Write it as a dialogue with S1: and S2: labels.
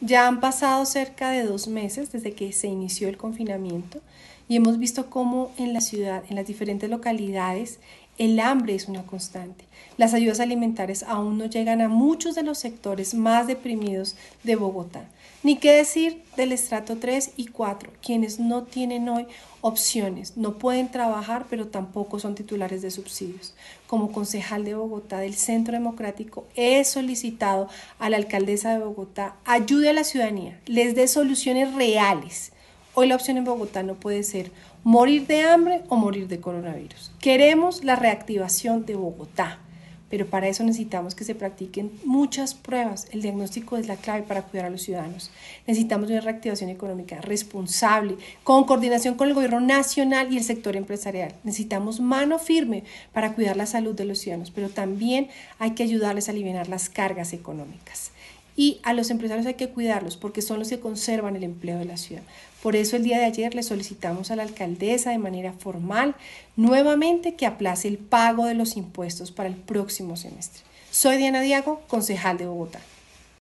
S1: Ya han pasado cerca de dos meses desde que se inició el confinamiento y hemos visto cómo en la ciudad, en las diferentes localidades, el hambre es una constante. Las ayudas alimentarias aún no llegan a muchos de los sectores más deprimidos de Bogotá. Ni qué decir del estrato 3 y 4, quienes no tienen hoy opciones, no pueden trabajar, pero tampoco son titulares de subsidios. Como concejal de Bogotá del Centro Democrático, he solicitado a la alcaldesa de Bogotá ayude a la ciudadanía, les dé soluciones reales. Hoy la opción en Bogotá no puede ser morir de hambre o morir de coronavirus. Queremos la reactivación de Bogotá pero para eso necesitamos que se practiquen muchas pruebas. El diagnóstico es la clave para cuidar a los ciudadanos. Necesitamos una reactivación económica responsable, con coordinación con el gobierno nacional y el sector empresarial. Necesitamos mano firme para cuidar la salud de los ciudadanos, pero también hay que ayudarles a aliviar las cargas económicas y a los empresarios hay que cuidarlos porque son los que conservan el empleo de la ciudad. Por eso el día de ayer le solicitamos a la alcaldesa de manera formal nuevamente que aplace el pago de los impuestos para el próximo semestre. Soy Diana Diago, concejal de Bogotá.